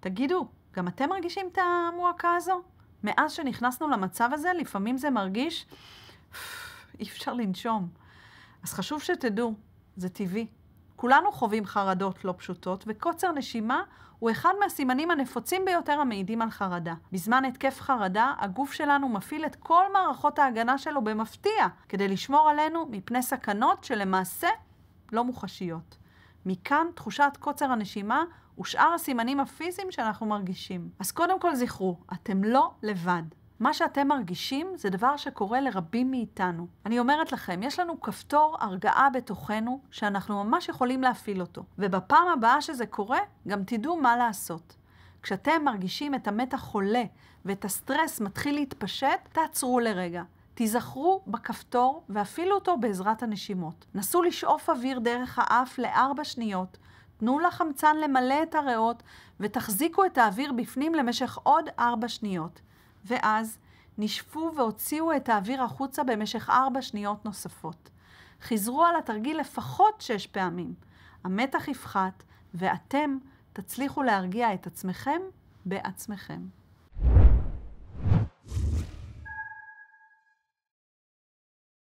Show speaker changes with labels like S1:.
S1: תגידו, גם אתם מרגישים את המועקה הזו? מאז שנכנסנו למצב הזה, לפעמים זה מרגיש, אי אפשר לנשום. אז חשוב שתדעו, זה טבעי. כולנו חווים חרדות לא פשוטות, וקוצר נשימה הוא אחד מהסימנים הנפוצים ביותר המעידים על חרדה. בזמן התקף חרדה, הגוף שלנו מפעיל את כל מערכות ההגנה שלו במפתיע, כדי לשמור עלינו מפני סכנות שלמעשה לא מוחשיות. מכאן תחושת קוצר הנשימה ושאר הסימנים הפיזיים שאנחנו מרגישים. אז קודם כל זכרו, אתם לא לבד. מה שאתם מרגישים זה דבר שקורה לרבים מאיתנו. אני אומרת לכם, יש לנו כפתור הרגעה בתוכנו שאנחנו ממש יכולים להפעיל אותו, ובפעם הבאה שזה קורה, גם תדעו מה לעשות. כשאתם מרגישים את המתח עולה ואת הסטרס מתחיל להתפשט, תעצרו לרגע. תיזכרו בכפתור ואפילו אותו בעזרת הנשימות. נסו לשאוף אוויר דרך האף לארבע שניות, תנו לחמצן למלא את הריאות ותחזיקו את האוויר בפנים למשך עוד ארבע שניות. ואז נשפו והוציאו את האוויר החוצה במשך ארבע שניות נוספות. חזרו על התרגיל לפחות שש פעמים. המתח יפחת ואתם תצליחו להרגיע את עצמכם בעצמכם.